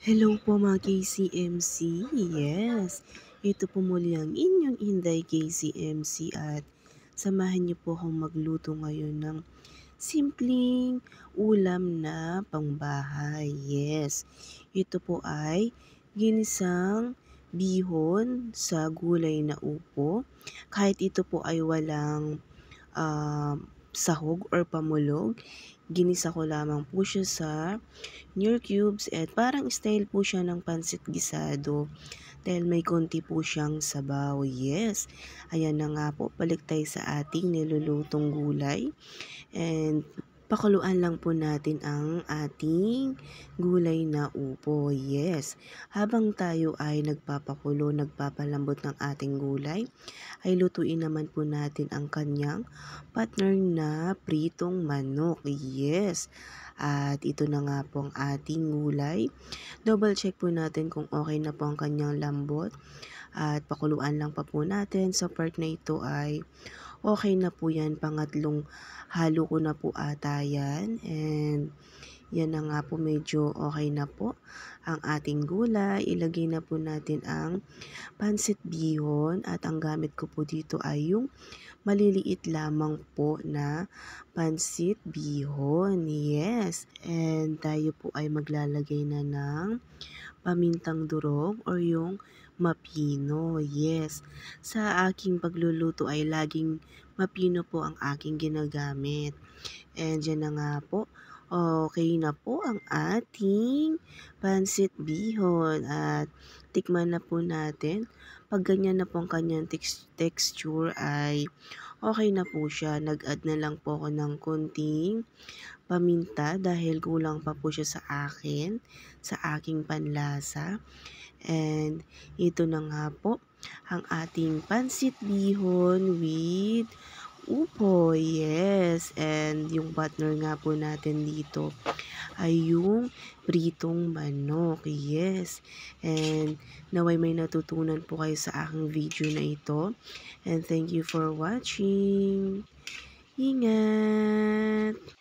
Hello po mga KCMC. Yes, ito po muli ang inyong Inday KCMC at samahan niyo po akong magluto ngayon ng simpleng ulam na pangbahay. Yes, ito po ay ginisang bihon sa gulay na upo. Kahit ito po ay walang uh, sahog or pamulog. Ginisa ko lamang po siya sa New Cubes at parang style po siya ng pansit gisado dahil may konti po siyang sabaw. Yes, ayan na nga po, balik sa ating nilulutong gulay. And pakuluan lang po natin ang ating gulay na upo. Yes, habang tayo ay nagpapakulo, nagpapalambot ng ating gulay, ay lutuin naman po natin ang kanyang partner na pritong manok. Yes, at ito na nga po ang ating gulay. Double check po natin kung okay na po ang kanyang lambot. At pakuluan lang pa po natin sa part na ito ay Okay na po yan. Pangatlong halo ko na po ata yan. And yan na nga po medyo okay na po ang ating gulay. Ilagay na po natin ang pansit bihon at ang gamit ko po dito ay yung maliliit lamang po na pansit bihon. Yes! And tayo po ay maglalagay na ng pamintang durog or yung mapino. Yes! Sa aking pagluluto ay laging mapino po ang aking ginagamit. And yan na nga po Okay na po ang ating pansit bihon at tikman na po natin. Pag ganyan na po ang kanyang tex texture ay okay na po siya. Nag-add na lang po ako ng konting paminta dahil kulang pa po siya sa akin, sa aking panlasa. And ito na nga po ang ating pansit bihon with upo. Yes. And yung partner nga po natin dito ay yung pritong manok. Yes. And naway may natutunan po kayo sa aking video na ito. And thank you for watching. Ingat!